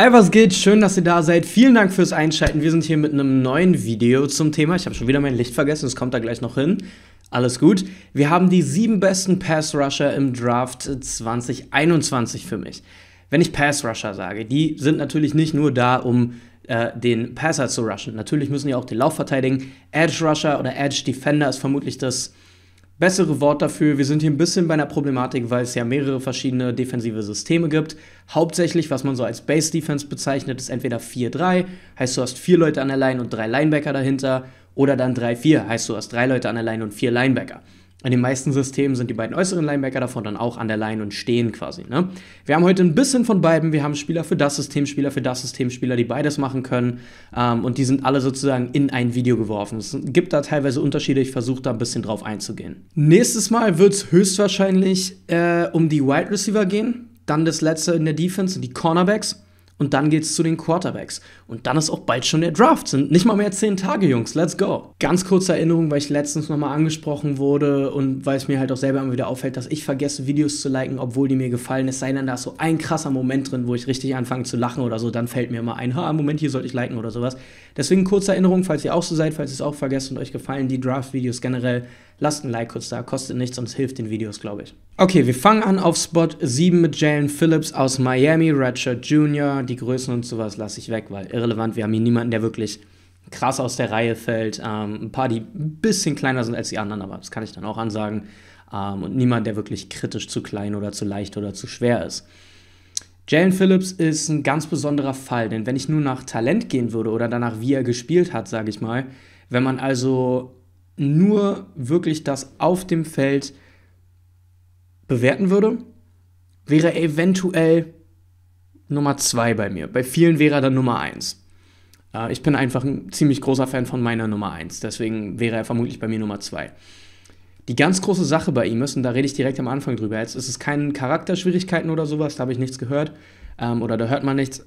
Hey, was geht? Schön, dass ihr da seid. Vielen Dank fürs Einschalten. Wir sind hier mit einem neuen Video zum Thema. Ich habe schon wieder mein Licht vergessen, es kommt da gleich noch hin. Alles gut. Wir haben die sieben besten Pass-Rusher im Draft 2021 für mich. Wenn ich Pass-Rusher sage, die sind natürlich nicht nur da, um äh, den Passer zu rushen. Natürlich müssen die auch den Lauf verteidigen. Edge-Rusher oder Edge-Defender ist vermutlich das bessere Wort dafür. Wir sind hier ein bisschen bei einer Problematik, weil es ja mehrere verschiedene defensive Systeme gibt. Hauptsächlich, was man so als Base Defense bezeichnet, ist entweder 4-3, heißt du hast vier Leute an der Line und drei Linebacker dahinter, oder dann 3-4, heißt du hast drei Leute an der Line und vier Linebacker. In den meisten Systemen sind die beiden äußeren Linebacker davon dann auch an der Line und stehen quasi. Ne? Wir haben heute ein bisschen von beiden. Wir haben Spieler für das System, Spieler für das System, Spieler, die beides machen können. Ähm, und die sind alle sozusagen in ein Video geworfen. Es gibt da teilweise Unterschiede. Ich versuche da ein bisschen drauf einzugehen. Nächstes Mal wird es höchstwahrscheinlich äh, um die Wide Receiver gehen. Dann das letzte in der Defense, die Cornerbacks. Und dann geht's zu den Quarterbacks. Und dann ist auch bald schon der Draft. Sind nicht mal mehr zehn Tage, Jungs. Let's go. Ganz kurze Erinnerung, weil ich letztens nochmal angesprochen wurde und weil es mir halt auch selber immer wieder auffällt, dass ich vergesse, Videos zu liken, obwohl die mir gefallen. Es sei denn, da ist so ein krasser Moment drin, wo ich richtig anfange zu lachen oder so. Dann fällt mir immer ein, ha, Moment, hier sollte ich liken oder sowas. Deswegen kurze Erinnerung, falls ihr auch so seid, falls ihr es auch vergesst und euch gefallen, die Draft-Videos generell Lasst ein Like kurz da, kostet nichts und es hilft den Videos, glaube ich. Okay, wir fangen an auf Spot 7 mit Jalen Phillips aus Miami, Redshirt Jr. Die Größen und sowas lasse ich weg, weil irrelevant, wir haben hier niemanden, der wirklich krass aus der Reihe fällt. Ähm, ein paar, die ein bisschen kleiner sind als die anderen, aber das kann ich dann auch ansagen. Ähm, und niemand, der wirklich kritisch zu klein oder zu leicht oder zu schwer ist. Jalen Phillips ist ein ganz besonderer Fall, denn wenn ich nur nach Talent gehen würde oder danach, wie er gespielt hat, sage ich mal, wenn man also nur wirklich das auf dem Feld bewerten würde, wäre er eventuell Nummer 2 bei mir. Bei vielen wäre er dann Nummer 1. Äh, ich bin einfach ein ziemlich großer Fan von meiner Nummer 1, deswegen wäre er vermutlich bei mir Nummer 2. Die ganz große Sache bei ihm ist, und da rede ich direkt am Anfang drüber, jetzt ist es keine Charakterschwierigkeiten oder sowas, da habe ich nichts gehört ähm, oder da hört man nichts.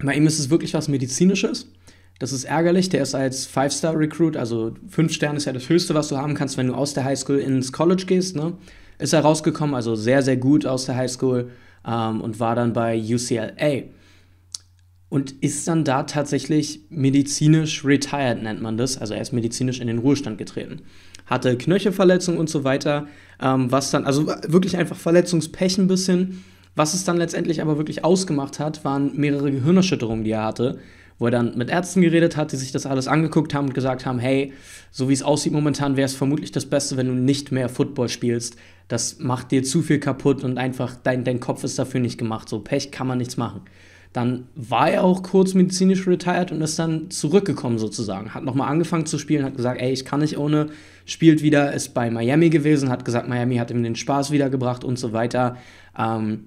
Bei ihm ist es wirklich was Medizinisches. Das ist ärgerlich. Der ist als Five-Star-Recruit, also fünf Sterne ist ja das Höchste, was du haben kannst, wenn du aus der Highschool ins College gehst. Ne? Ist er rausgekommen, also sehr, sehr gut aus der Highschool ähm, und war dann bei UCLA. Und ist dann da tatsächlich medizinisch retired, nennt man das. Also er ist medizinisch in den Ruhestand getreten. Hatte Knöchelverletzungen und so weiter, ähm, was dann, also wirklich einfach Verletzungspech ein bisschen. Was es dann letztendlich aber wirklich ausgemacht hat, waren mehrere Gehirnerschütterungen, die er hatte wo er dann mit Ärzten geredet hat, die sich das alles angeguckt haben und gesagt haben, hey, so wie es aussieht momentan, wäre es vermutlich das Beste, wenn du nicht mehr Football spielst. Das macht dir zu viel kaputt und einfach dein, dein Kopf ist dafür nicht gemacht. So Pech kann man nichts machen. Dann war er auch kurz medizinisch retired und ist dann zurückgekommen sozusagen. Hat nochmal angefangen zu spielen, hat gesagt, ey, ich kann nicht ohne. Spielt wieder, ist bei Miami gewesen, hat gesagt, Miami hat ihm den Spaß wiedergebracht und so weiter. Ähm,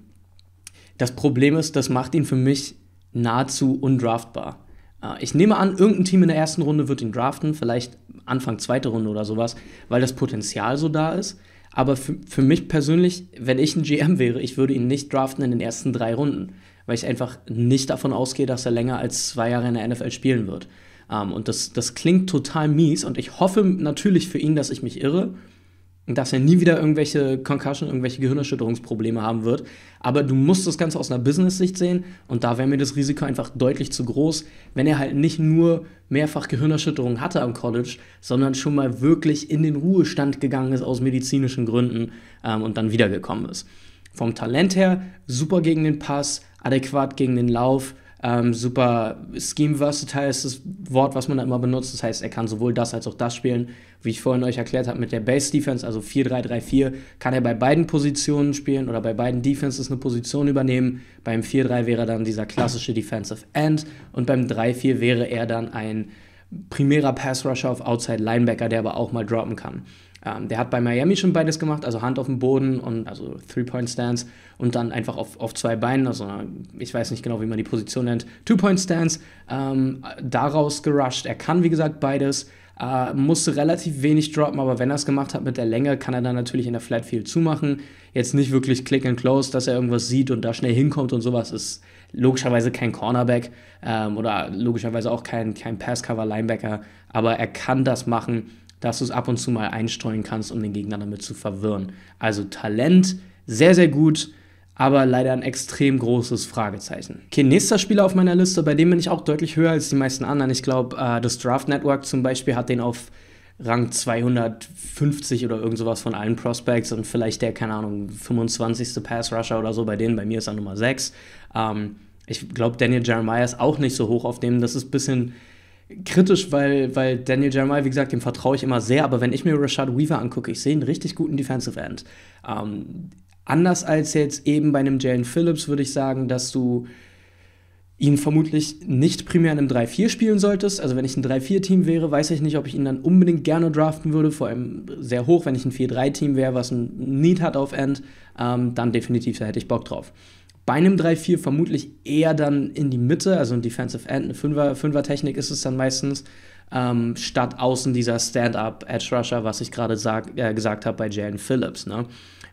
das Problem ist, das macht ihn für mich nahezu undraftbar. Äh, ich nehme an, irgendein Team in der ersten Runde wird ihn draften, vielleicht Anfang zweiter Runde oder sowas, weil das Potenzial so da ist. Aber für, für mich persönlich, wenn ich ein GM wäre, ich würde ihn nicht draften in den ersten drei Runden, weil ich einfach nicht davon ausgehe, dass er länger als zwei Jahre in der NFL spielen wird. Um, ähm, und das, das klingt total mies und ich hoffe natürlich für ihn, dass ich mich irre dass er nie wieder irgendwelche Concussion, irgendwelche Gehirnerschütterungsprobleme haben wird. Aber du musst das Ganze aus einer Business-Sicht sehen und da wäre mir das Risiko einfach deutlich zu groß, wenn er halt nicht nur mehrfach Gehirnerschütterungen hatte am College, sondern schon mal wirklich in den Ruhestand gegangen ist aus medizinischen Gründen ähm, und dann wiedergekommen ist. Vom Talent her super gegen den Pass, adäquat gegen den Lauf, ähm, super Scheme Versatile ist das Wort, was man da immer benutzt. Das heißt, er kann sowohl das als auch das spielen. Wie ich vorhin euch erklärt habe, mit der Base Defense, also 4-3-3-4, kann er bei beiden Positionen spielen oder bei beiden Defenses eine Position übernehmen. Beim 4-3 wäre dann dieser klassische Defensive End und beim 3-4 wäre er dann ein primärer Pass Rusher auf Outside Linebacker, der aber auch mal droppen kann. Ähm, der hat bei Miami schon beides gemacht, also Hand auf dem Boden und also Three-Point-Stance und dann einfach auf, auf zwei Beinen, also ich weiß nicht genau, wie man die Position nennt, Two-Point-Stance, ähm, daraus gerusht. Er kann, wie gesagt, beides. Äh, musste relativ wenig droppen, aber wenn er es gemacht hat mit der Länge, kann er dann natürlich in der Flat viel zumachen. Jetzt nicht wirklich Click and Close, dass er irgendwas sieht und da schnell hinkommt und sowas ist logischerweise kein Cornerback ähm, oder logischerweise auch kein, kein Pass-Cover-Linebacker, aber er kann das machen dass du es ab und zu mal einstreuen kannst, um den Gegner damit zu verwirren. Also Talent, sehr, sehr gut, aber leider ein extrem großes Fragezeichen. Okay, nächster Spieler auf meiner Liste, bei dem bin ich auch deutlich höher als die meisten anderen. Ich glaube, äh, das Draft Network zum Beispiel hat den auf Rang 250 oder irgend sowas von allen Prospects und vielleicht der, keine Ahnung, 25. Pass-Rusher oder so bei denen. Bei mir ist er Nummer 6. Ähm, ich glaube, Daniel Jeremiah ist auch nicht so hoch auf dem. Das ist ein bisschen kritisch, weil, weil Daniel Jeremiah, wie gesagt, dem vertraue ich immer sehr, aber wenn ich mir Rashad Weaver angucke, ich sehe einen richtig guten Defensive End. Ähm, anders als jetzt eben bei einem Jalen Phillips würde ich sagen, dass du ihn vermutlich nicht primär in einem 3-4 spielen solltest. Also wenn ich ein 3-4-Team wäre, weiß ich nicht, ob ich ihn dann unbedingt gerne draften würde, vor allem sehr hoch, wenn ich ein 4-3-Team wäre, was ein Need hat auf End, ähm, dann definitiv, da hätte ich Bock drauf. Bei einem 3-4 vermutlich eher dann in die Mitte, also ein Defensive End, eine Fünfer, Fünfer-Technik ist es dann meistens, ähm, statt außen dieser Stand-Up Edge Rusher, was ich gerade äh, gesagt habe bei Jalen Phillips, ne?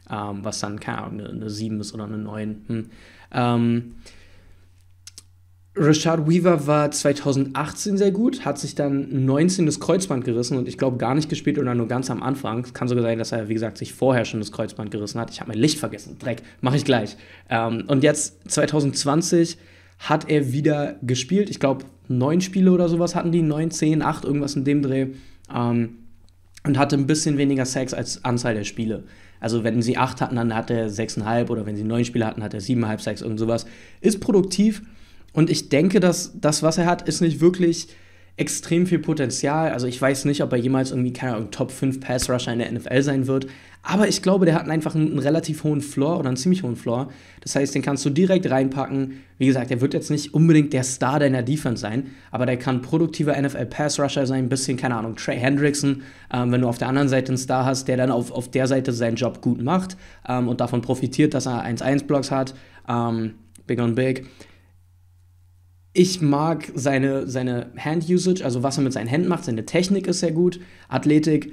Ähm, was dann, keine Ahnung, eine, eine 7 ist oder eine 9. Hm. Ähm, Richard Weaver war 2018 sehr gut, hat sich dann 19 das Kreuzband gerissen und ich glaube gar nicht gespielt oder nur ganz am Anfang. Es kann sogar sein, dass er, wie gesagt, sich vorher schon das Kreuzband gerissen hat. Ich habe mein Licht vergessen, Dreck, mache ich gleich. Ähm, und jetzt 2020 hat er wieder gespielt. Ich glaube, neun Spiele oder sowas hatten die, neun, zehn, acht, irgendwas in dem Dreh. Ähm, und hatte ein bisschen weniger Sex als Anzahl der Spiele. Also wenn sie acht hatten, dann hat er sechseinhalb oder wenn sie neun Spiele hatten, hat er siebeneinhalb Sex und sowas. Ist produktiv und ich denke, dass das, was er hat, ist nicht wirklich extrem viel Potenzial. Also ich weiß nicht, ob er jemals irgendwie, keine Ahnung, Top 5 Pass Rusher in der NFL sein wird. Aber ich glaube, der hat einfach einen, einen, relativ hohen Floor oder einen ziemlich hohen Floor. Das heißt, den kannst du direkt reinpacken. Wie gesagt, er wird jetzt nicht unbedingt der Star deiner Defense sein, aber der kann produktiver NFL Pass Rusher sein, ein bisschen, keine Ahnung, Trey Hendrickson, ähm, wenn du auf der anderen Seite einen Star hast, der dann auf, auf der Seite seinen Job gut macht ähm, und davon profitiert, dass er 1-1-Blocks hat. Ähm, big on Big ich mag seine, seine Hand-Usage, also was er mit seinen Händen macht. Seine Technik ist sehr gut. Athletik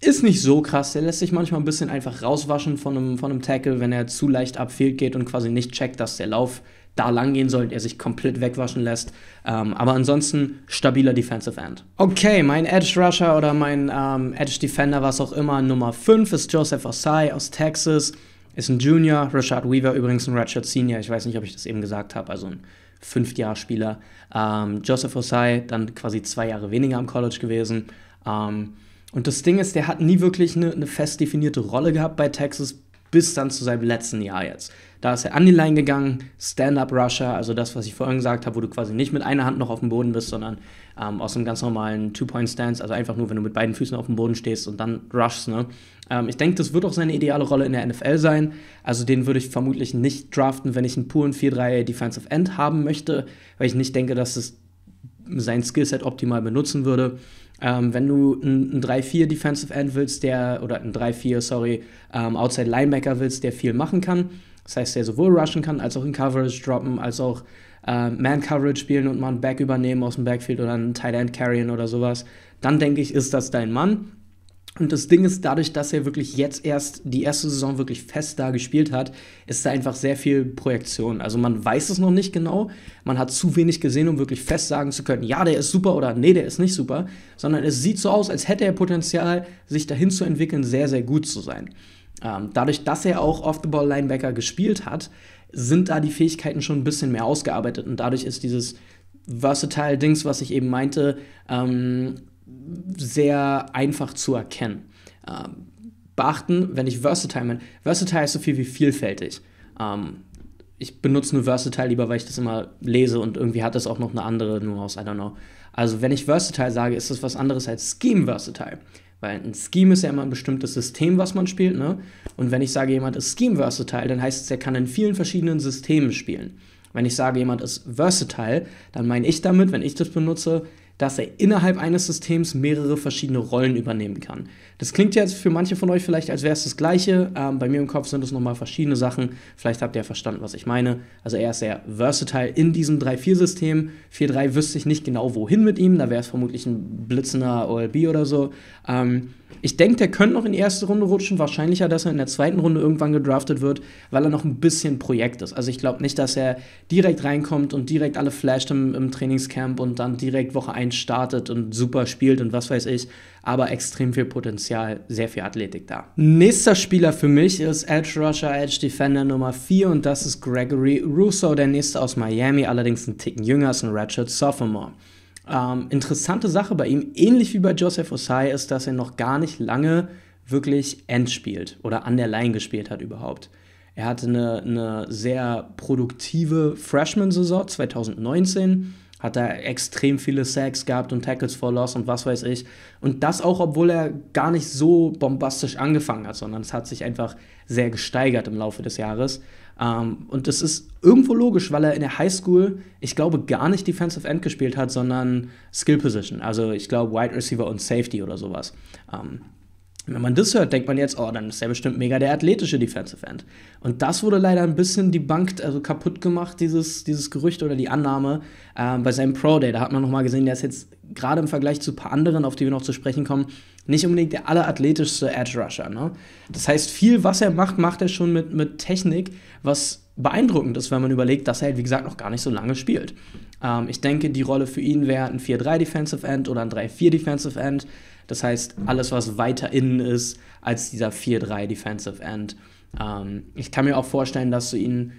ist nicht so krass. Der lässt sich manchmal ein bisschen einfach rauswaschen von einem, von einem Tackle, wenn er zu leicht abfehlt geht und quasi nicht checkt, dass der Lauf da lang gehen soll und er sich komplett wegwaschen lässt. Ähm, aber ansonsten stabiler Defensive End. Okay, mein Edge Rusher oder mein ähm, Edge Defender, was auch immer, Nummer 5 ist Joseph Osai aus Texas. Ist ein Junior, Richard Weaver übrigens ein Redshirt Senior. Ich weiß nicht, ob ich das eben gesagt habe. Also ein Fünftjahrspieler. Ähm, Joseph Osai, dann quasi zwei Jahre weniger am College gewesen. Ähm, und das Ding ist, der hat nie wirklich eine, eine fest definierte Rolle gehabt bei Texas, bis dann zu seinem letzten Jahr jetzt. Da ist er an die Line gegangen, Stand-Up-Rusher, also das, was ich vorhin gesagt habe, wo du quasi nicht mit einer Hand noch auf dem Boden bist, sondern ähm, aus einem ganz normalen Two-Point-Stance, also einfach nur, wenn du mit beiden Füßen auf dem Boden stehst und dann rushst, ne? Ähm, ich denke, das wird auch seine ideale Rolle in der NFL sein. Also den würde ich vermutlich nicht draften, wenn ich einen puren 4-3 Defensive End haben möchte, weil ich nicht denke, dass es sein Skillset optimal benutzen würde. Ähm, wenn du einen 3-4 Defensive End willst, der, oder einen 3-4, sorry, ähm, Outside Linebacker willst, der viel machen kann, das heißt, der sowohl rushen kann, als auch in Coverage droppen, als auch äh, Man-Coverage spielen und mal einen Back übernehmen aus dem Backfield oder einen Tight End carryen oder sowas, dann denke ich, ist das dein Mann. Und das Ding ist, dadurch, dass er wirklich jetzt erst die erste Saison wirklich fest da gespielt hat, ist da einfach sehr viel Projektion. Also man weiß es noch nicht genau, man hat zu wenig gesehen, um wirklich fest sagen zu können, ja, der ist super oder nee, der ist nicht super, sondern es sieht so aus, als hätte er Potenzial, sich dahin zu entwickeln, sehr, sehr gut zu sein. Ähm, dadurch, dass er auch Off-the-Ball-Linebacker gespielt hat, sind da die Fähigkeiten schon ein bisschen mehr ausgearbeitet und dadurch ist dieses versatile Dings, was ich eben meinte, ähm, sehr einfach zu erkennen. Ähm, beachten, wenn ich versatile meine, versatile ist so viel wie vielfältig. Ähm, ich benutze nur versatile lieber, weil ich das immer lese und irgendwie hat das auch noch eine andere Nuance, I don't know. Also wenn ich versatile sage, ist das was anderes als scheme versatile. Weil ein Scheme ist ja immer ein bestimmtes System, was man spielt, ne? Und wenn ich sage, jemand ist scheme versatile, dann heißt es, er kann in vielen verschiedenen Systemen spielen. Wenn ich sage, jemand ist versatile, dann meine ich damit, wenn ich das benutze, dass er innerhalb eines Systems mehrere verschiedene Rollen übernehmen kann. Das klingt jetzt für manche von euch vielleicht, als wäre es das Gleiche. Ähm, bei mir im Kopf sind es nochmal verschiedene Sachen. Vielleicht habt ihr verstanden, was ich meine. Also er ist sehr versatile in diesem 3-4-System. 4-3 wüsste ich nicht genau, wohin mit ihm. Da wäre es vermutlich ein blitzender OLB oder so. Ähm, ich denke, der könnte noch in die erste Runde rutschen. Wahrscheinlicher, dass er in der zweiten Runde irgendwann gedraftet wird, weil er noch ein bisschen Projekt ist. Also ich glaube nicht, dass er direkt reinkommt und direkt alle flasht im, im, Trainingscamp und dann direkt Woche 1 startet und super spielt und was weiß ich. Aber extrem viel Potenzial, sehr viel Athletik da. Nächster Spieler für mich ist Edge Rusher, Edge Defender Nummer 4 und das ist Gregory Russo, der nächste aus Miami, allerdings ein Ticken jünger, ist ein Ratchet Sophomore. Ähm, interessante Sache bei ihm, ähnlich wie bei Joseph Osai, ist, dass er noch gar nicht lange wirklich endspielt oder an der Line gespielt hat überhaupt. Er hatte eine, eine sehr produktive Freshman-Saison 2019 hat er extrem viele Sacks gehabt und Tackles for Loss und was weiß ich. Und das auch, obwohl er gar nicht so bombastisch angefangen hat, sondern es hat sich einfach sehr gesteigert im Laufe des Jahres. Um, ähm, und das ist irgendwo logisch, weil er in der Highschool, ich glaube, gar nicht Defensive End gespielt hat, sondern Skill Position. Also ich glaube Wide Receiver und Safety oder sowas. Um, ähm, wenn man das hört, denkt man jetzt, oh, dann ist er bestimmt mega der athletische Defensive End. Und das wurde leider ein bisschen debunked, also kaputt gemacht, dieses, dieses Gerücht oder die Annahme ähm, bei seinem Pro Day. Da hat man nochmal gesehen, der ist jetzt gerade im Vergleich zu ein paar anderen, auf die wir noch zu sprechen kommen, nicht unbedingt der allerathletischste Edge Rusher. Ne? Das heißt, viel, was er macht, macht er schon mit, mit Technik, was beeindruckend ist, wenn man überlegt, dass er halt, wie gesagt, noch gar nicht so lange spielt. Ähm, ich denke, die Rolle für ihn wäre ein 4-3 Defensive End oder ein 3-4 Defensive End. Das heißt, alles, was weiter innen ist als dieser 4-3 Defensive End. Ähm, ich kann mir auch vorstellen, dass du ihn.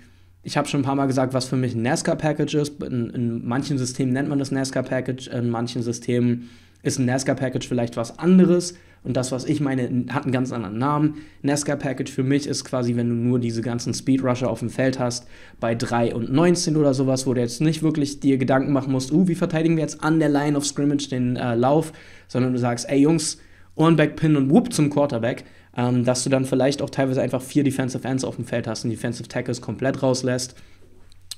Ich habe schon ein paar Mal gesagt, was für mich ein NASCAR-Package ist. In, in, manchen Systemen nennt man das NASCAR-Package, in manchen Systemen ist ein NASCAR-Package vielleicht was anderes. Und das, was ich meine, hat einen ganz anderen Namen. Nesca Package für mich ist quasi, wenn du nur diese ganzen Speedrusher auf dem Feld hast, bei 3 und 19 oder sowas, wo du jetzt nicht wirklich dir Gedanken machen musst, uh, wie verteidigen wir jetzt an der Line of Scrimmage den äh, Lauf, sondern du sagst, ey Jungs, Ohrenback Pin und Whoop zum Quarterback, ähm, dass du dann vielleicht auch teilweise einfach vier Defensive Ends auf dem Feld hast und Defensive Tackles komplett rauslässt.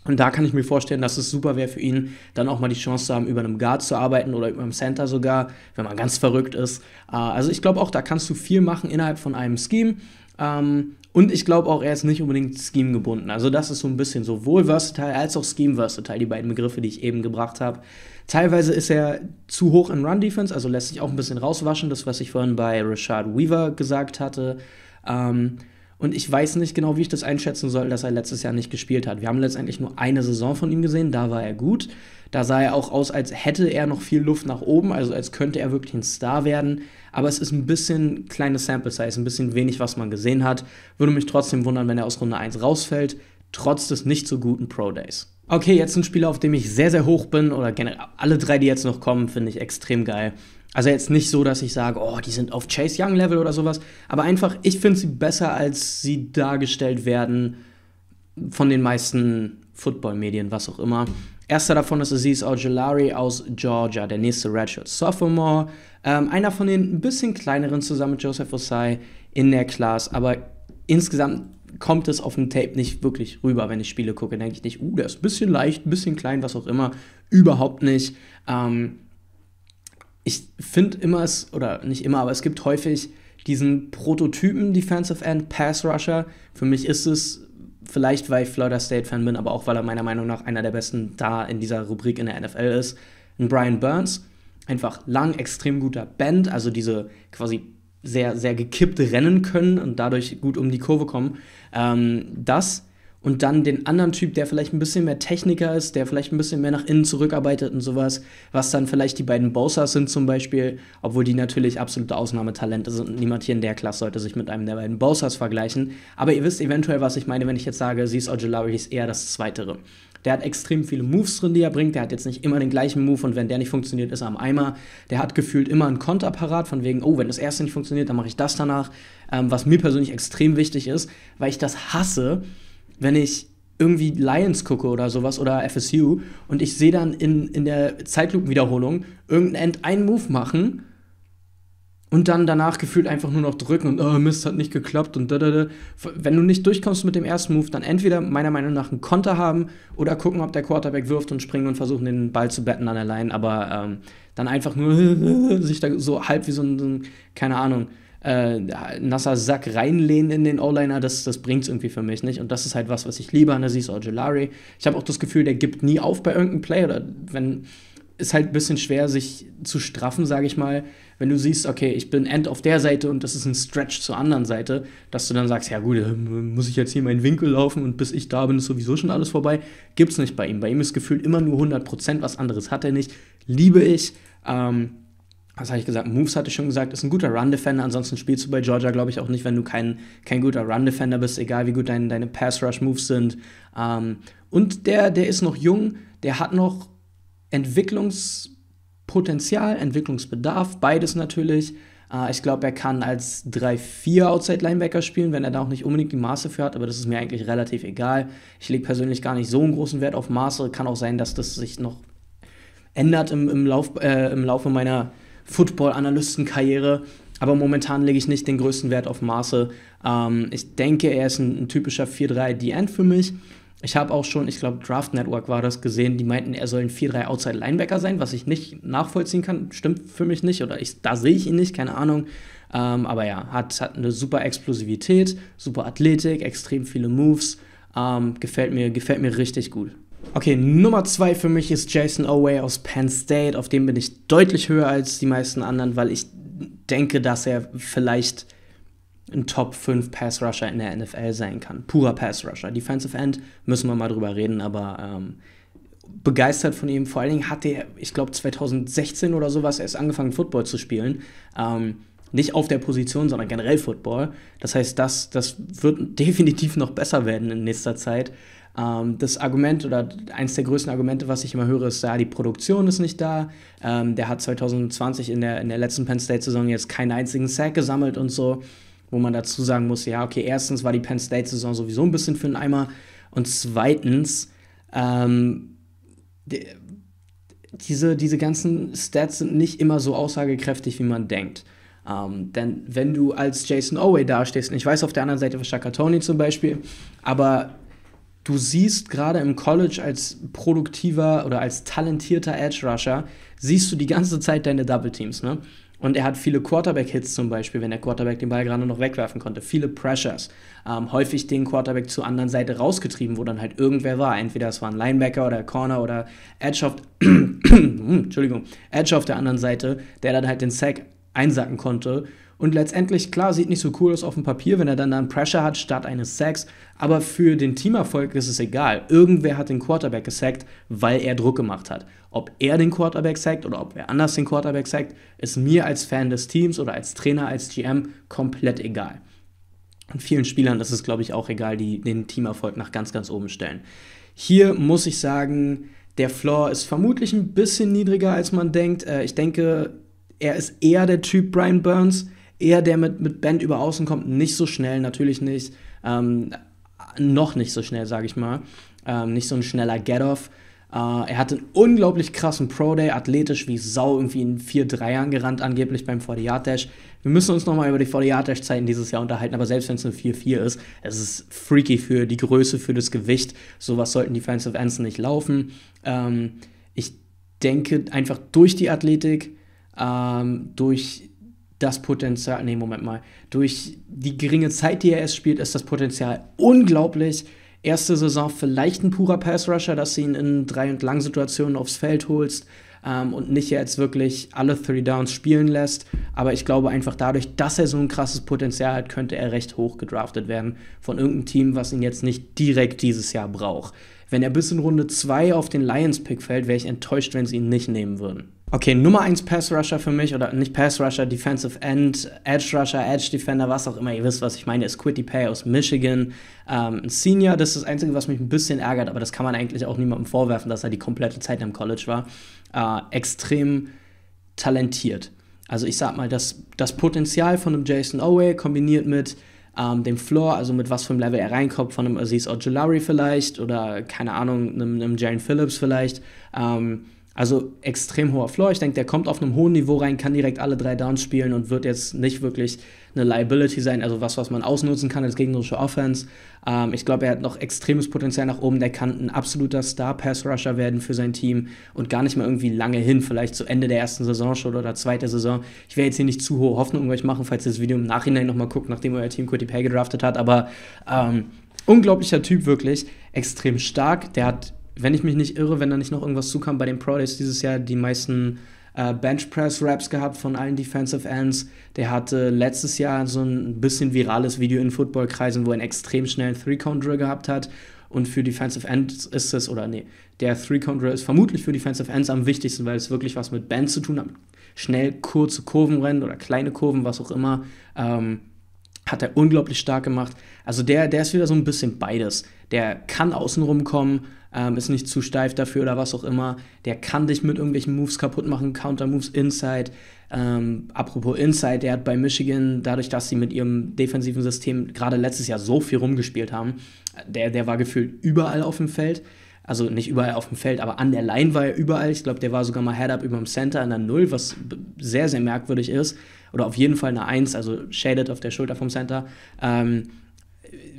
Und da kann ich mir vorstellen, dass es super wäre für ihn, dann auch mal die Chance zu haben, über einem Guard zu arbeiten oder über einem Center sogar, wenn man ganz verrückt ist. Äh, also ich glaube auch, da kannst du viel machen innerhalb von einem Scheme. Ähm, und ich glaube auch, er ist nicht unbedingt Scheme gebunden. Also das ist so ein bisschen sowohl versatile als auch Scheme versatile, die beiden Begriffe, die ich eben gebracht habe. Teilweise ist er zu hoch in Run Defense, also lässt sich auch ein bisschen rauswaschen, das was ich vorhin bei Richard Weaver gesagt hatte. Ähm, und ich weiß nicht genau, wie ich das einschätzen soll, dass er letztes Jahr nicht gespielt hat. Wir haben letztendlich nur eine Saison von ihm gesehen, da war er gut. Da sah er auch aus, als hätte er noch viel Luft nach oben, also als könnte er wirklich ein Star werden. Aber es ist ein bisschen kleines Sample Size, ein bisschen wenig, was man gesehen hat. Würde mich trotzdem wundern, wenn er aus Runde 1 rausfällt, trotz des nicht so guten Pro Days. Okay, jetzt ein Spieler, auf dem ich sehr, sehr hoch bin, oder generell alle drei, die jetzt noch kommen, finde ich extrem geil. Also jetzt nicht so, dass ich sage, oh, die sind auf Chase Young Level oder sowas, aber einfach, ich finde sie besser, als sie dargestellt werden von den meisten Football-Medien, was auch immer. Erster davon ist Aziz Ojolari aus Georgia, der nächste Redshirt Sophomore. Ähm, einer von den ein bisschen kleineren zusammen mit Joseph Osai in der Class, aber insgesamt kommt es auf dem Tape nicht wirklich rüber, wenn ich Spiele gucke. Denke ich nicht, uh, der ist ein bisschen leicht, ein bisschen klein, was auch immer. Überhaupt nicht. Ähm, ich finde immer es, oder nicht immer, aber es gibt häufig diesen Prototypen Defensive End, Pass Rusher. Für mich ist es vielleicht, weil ich Florida State Fan bin, aber auch weil er meiner Meinung nach einer der besten da in dieser Rubrik in der NFL ist, ein Brian Burns. Einfach lang, extrem guter Band, also diese quasi sehr, sehr gekippt rennen können und dadurch gut um die Kurve kommen. Ähm, das und dann den anderen Typ, der vielleicht ein bisschen mehr Techniker ist, der vielleicht ein bisschen mehr nach innen zurückarbeitet und sowas, was dann vielleicht die beiden Bowsers sind zum Beispiel, obwohl die natürlich absolute Ausnahmetalente sind und niemand hier in der Klasse sollte sich mit einem der beiden Bowsers vergleichen. Aber ihr wisst eventuell, was ich meine, wenn ich jetzt sage, sie ist Ogilari, ist eher das Zweitere. Der hat extrem viele Moves drin, die er bringt. Der hat jetzt nicht immer den gleichen Move und wenn der nicht funktioniert, ist er am Eimer. Der hat gefühlt immer einen Konterapparat von wegen, oh, wenn das erste nicht funktioniert, dann mache ich das danach. Ähm, was mir persönlich extrem wichtig ist, weil ich das hasse, wenn ich irgendwie Lions gucke oder sowas oder FSU und ich sehe dann in, in der Zeitlupenwiederholung irgendein End einen Move machen und dann danach gefühlt einfach nur noch drücken und oh Mist, hat nicht geklappt und da da da. Wenn du nicht durchkommst mit dem ersten Move, dann entweder meiner Meinung nach einen Konter haben oder gucken, ob der Quarterback wirft und springen und versuchen, den Ball zu betten an der Line, aber ähm, dann einfach nur sich da so halb wie so ein, keine Ahnung, äh, nasser Sack reinlehnen in den O-Liner, das, das bringt es irgendwie für mich nicht. Und das ist halt was, was ich liebe an Aziz Ojolari. Ich habe auch das Gefühl, der gibt nie auf bei irgendeinem Play oder wenn ist halt ein bisschen schwer, sich zu straffen, sage ich mal, wenn du siehst, okay, ich bin End auf der Seite und das ist ein Stretch zur anderen Seite, dass du dann sagst, ja gut, ähm, muss ich jetzt hier meinen Winkel laufen und bis ich da bin, ist sowieso schon alles vorbei. Gibt es nicht bei ihm. Bei ihm ist gefühlt immer nur 100 Prozent, was anderes hat er nicht. Liebe ich. Ähm, was habe ich gesagt? Moves hatte ich schon gesagt, ist ein guter Run-Defender. Ansonsten spielst du bei Georgia, glaube ich, auch nicht, wenn du kein, kein guter Run-Defender bist, egal wie gut dein, deine Pass-Rush-Moves sind. Ähm, und der, der ist noch jung, der hat noch Entwicklungspotenzial, Entwicklungsbedarf, beides natürlich. Äh, ich glaube, er kann als 3-4 Outside-Linebacker spielen, wenn er da auch nicht unbedingt die Maße für hat, aber das ist mir eigentlich relativ egal. Ich lege persönlich gar nicht so einen großen Wert auf Maße. Kann auch sein, dass das sich noch ändert im, im, Lauf, äh, im Laufe meiner Football-Analystenkarriere. Aber momentan lege ich nicht den größten Wert auf Maße. Ähm, ich denke, er ist ein, ein typischer 4-3-D-End für mich. Ich habe auch schon, ich glaube, Draft Network war das gesehen, die meinten, er soll ein 4-3 Outside Linebacker sein, was ich nicht nachvollziehen kann. Stimmt für mich nicht oder ich, da sehe ich ihn nicht, keine Ahnung. Ähm, aber ja, hat, hat eine super Explosivität, super Athletik, extrem viele Moves. Ähm, gefällt, mir, gefällt mir richtig gut. Okay, Nummer zwei für mich ist Jason Oway aus Penn State. Auf dem bin ich deutlich höher als die meisten anderen, weil ich denke, dass er vielleicht ein Top 5 Pass Rusher in der NFL sein kann. Purer Pass Rusher. Defensive End müssen wir mal drüber reden, aber ähm, begeistert von ihm. Vor allen Dingen hat er, ich glaube, 2016 oder sowas erst angefangen, Football zu spielen. Ähm, nicht auf der Position, sondern generell Football. Das heißt, das, das wird definitiv noch besser werden in nächster Zeit. Ähm, das Argument oder eines der größten Argumente, was ich immer höre, ist, ja, die Produktion ist nicht da. Ähm, der hat 2020 in der, in der letzten Penn State-Saison jetzt keinen einzigen Sack gesammelt und so, wo man dazu sagen muss, ja, okay, erstens war die Penn State-Saison sowieso ein bisschen für den Eimer und zweitens, ähm, die, diese, diese ganzen Stats sind nicht immer so aussagekräftig, wie man denkt. Um, ähm, denn wenn du als Jason Oway dastehst, und ich weiß auf der anderen Seite von Shaka Tony zum Beispiel, aber du siehst gerade im College als produktiver oder als talentierter Edge Rusher, siehst du die ganze Zeit deine Double Teams, ne? Und er hat viele Quarterback-Hits zum Beispiel, wenn der Quarterback den Ball gerade noch wegwerfen konnte. Viele Pressures. Ähm, häufig den Quarterback zur anderen Seite rausgetrieben, wo dann halt irgendwer war. Entweder es war ein Linebacker oder Corner oder Edge auf, Entschuldigung, Edge auf der anderen Seite, der dann halt den Sack einsacken konnte. Und letztendlich, klar, sieht nicht so cool aus auf dem Papier, wenn er dann einen Pressure hat statt eines Sacks, aber für den Teamerfolg ist es egal. Irgendwer hat den Quarterback gesackt, weil er Druck gemacht hat. Ob er den Quarterback sackt oder ob wer anders den Quarterback sackt, ist mir als Fan des Teams oder als Trainer, als GM komplett egal. Und vielen Spielern ist es, glaube ich, auch egal, die den Teamerfolg nach ganz, ganz oben stellen. Hier muss ich sagen, der Floor ist vermutlich ein bisschen niedriger, als man denkt. Äh, ich denke, er ist eher der Typ Brian Burns, eher der mit, mit Band über außen kommt, nicht so schnell, natürlich nicht. Ähm, noch nicht so schnell, sage ich mal. Ähm, nicht so ein schneller Get-Off. Äh, er hatte einen unglaublich krassen Pro-Day, athletisch wie Sau, irgendwie in 4-3ern gerannt, angeblich beim 40-Yard-Dash. Wir müssen uns nochmal über die 40-Yard-Dash-Zeiten dieses Jahr unterhalten, aber selbst wenn es eine 4-4 ist, es ist freaky für die Größe, für das Gewicht. Sowas sollten Defensive Ends nicht laufen. Ähm, ich denke einfach durch die Athletik, ähm, durch das Potenzial, nee, Moment mal, durch die geringe Zeit, die er erst spielt, ist das Potenzial unglaublich. Erste Saison vielleicht ein purer Pass-Rusher, dass du ihn in drei- und langen Situationen aufs Feld holst ähm, und nicht jetzt wirklich alle Three Downs spielen lässt. Aber ich glaube einfach dadurch, dass er so ein krasses Potenzial hat, könnte er recht hoch gedraftet werden von irgendeinem Team, was ihn jetzt nicht direkt dieses Jahr braucht. Wenn er bis in Runde 2 auf den Lions-Pick fällt, wäre ich enttäuscht, wenn sie ihn nicht nehmen würden. Okay, Nummer 1 Pass Rusher für mich, oder nicht Pass Rusher, Defensive End, Edge Rusher, Edge Defender, was auch immer, ihr wisst, was ich meine, ist Quitty Pay aus Michigan. Ähm, ein Senior, das ist das Einzige, was mich ein bisschen ärgert, aber das kann man eigentlich auch niemandem vorwerfen, dass er die komplette Zeit im College war. Äh, extrem talentiert. Also ich sag mal, das, das Potenzial von einem Jason Oway kombiniert mit ähm, dem Floor, also mit was für einem Level er reinkommt, von einem Aziz Ojulari vielleicht oder keine Ahnung, einem, einem Jane Phillips vielleicht. Ähm, also extrem hoher Floor. Ich denke, der kommt auf einem hohen Niveau rein, kann direkt alle drei Downs spielen und wird jetzt nicht wirklich eine Liability sein, also was, was man ausnutzen kann als gegnerische Offense. Ähm, ich glaube, er hat noch extremes Potenzial nach oben. Der kann ein absoluter Star-Pass-Rusher werden für sein Team und gar nicht mal irgendwie lange hin, vielleicht zu Ende der ersten Saison schon oder zweiter Saison. Ich werde jetzt hier nicht zu hohe Hoffnungen euch machen, falls ihr das Video im Nachhinein nochmal guckt, nachdem euer Team Cody Pay gedraftet hat, aber ähm, unglaublicher Typ wirklich, extrem stark. Der hat wenn ich mich nicht irre, wenn da nicht noch irgendwas zukam, bei den Pro Days dieses Jahr die meisten äh, Bench Raps gehabt von allen Defensive Ends. Der hatte letztes Jahr so ein bisschen virales Video in Footballkreisen, wo er einen extrem schnellen Three-Count-Drill gehabt hat. Und für Defensive Ends ist es, oder nee, der Three-Count-Drill ist vermutlich für Defensive Ends am wichtigsten, weil es wirklich was mit Band zu tun hat. Schnell kurze Kurven rennen oder kleine Kurven, was auch immer. Ähm, hat er unglaublich stark gemacht. Also der, der ist wieder so ein bisschen beides. Der kann außenrum kommen, ähm, ist nicht zu steif dafür oder was auch immer. Der kann dich mit irgendwelchen Moves kaputt machen, Counter-Moves, Inside. Ähm, apropos Inside, der hat bei Michigan, dadurch, dass sie mit ihrem defensiven System gerade letztes Jahr so viel rumgespielt haben, äh, der, der war gefühlt überall auf dem Feld also nicht überall auf dem Feld, aber an der Line war er überall. Ich glaube, der war sogar mal Head-Up über dem Center an der Null, was sehr, sehr merkwürdig ist. Oder auf jeden Fall eine Eins, also shaded auf der Schulter vom Center. Ähm,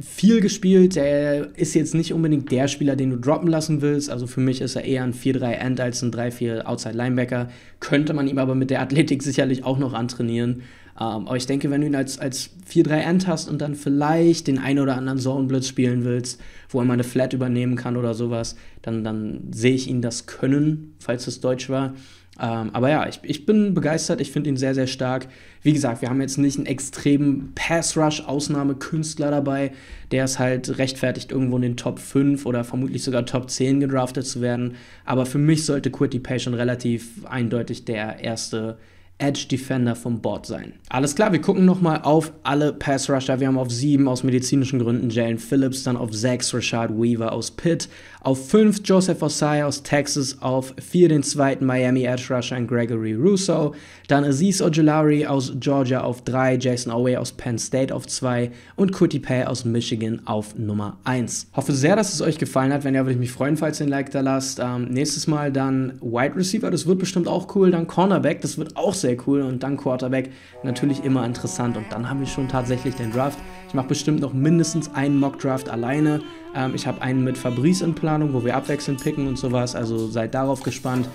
viel gespielt, der ist jetzt nicht unbedingt der Spieler, den du droppen lassen willst. Also für mich ist er eher ein 4-3-End als ein 3-4 Outside Linebacker. Könnte man ihm aber mit der Athletik sicherlich auch noch antrainieren. Um, ähm, aber ich denke, wenn du ihn als, als 4-3 End hast und dann vielleicht den einen oder anderen Zonenblitz spielen willst, wo er mal eine Flat übernehmen kann oder sowas, dann, dann sehe ich ihn das können, falls es Deutsch war. Um, ähm, aber ja, ich, ich bin begeistert, ich finde ihn sehr, sehr stark. Wie gesagt, wir haben jetzt nicht einen extremen Pass-Rush-Ausnahmekünstler dabei, der es halt rechtfertigt, irgendwo in den Top 5 oder vermutlich sogar Top 10 gedraftet zu werden. Aber für mich sollte Pay schon relativ eindeutig der erste Edge Defender vom Board sein. Alles klar, wir gucken nochmal auf alle Pass Rusher. Wir haben auf 7 aus medizinischen Gründen Jalen Phillips, dann auf 6 Richard Weaver aus Pitt, auf 5 Joseph Osai aus Texas, auf 4 den zweiten Miami Edge Rusher und Gregory Russo, dann Aziz Ojolari aus Georgia auf 3, Jason Oway aus Penn State auf 2 und Kuti Pay aus Michigan auf Nummer 1. Hoffe sehr, dass es euch gefallen hat. Wenn ja, würde ich mich freuen, falls ihr ein Like da lasst. Ähm, nächstes Mal dann Wide Receiver, das wird bestimmt auch cool. Dann Cornerback, das wird auch sehr sehr cool. Und dann Quarterback natürlich immer interessant. Und dann haben wir schon tatsächlich den Draft. Ich mache bestimmt noch mindestens einen Mock-Draft alleine. Ähm, ich habe einen mit Fabrice in Planung, wo wir abwechselnd picken und sowas. Also seid darauf gespannt.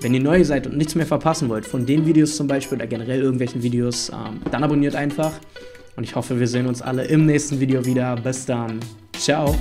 Wenn ihr neu seid und nichts mehr verpassen wollt, von den Videos zum Beispiel oder generell irgendwelchen Videos, ähm, dann abonniert einfach. Und ich hoffe, wir sehen uns alle im nächsten Video wieder. Bis dann. Ciao.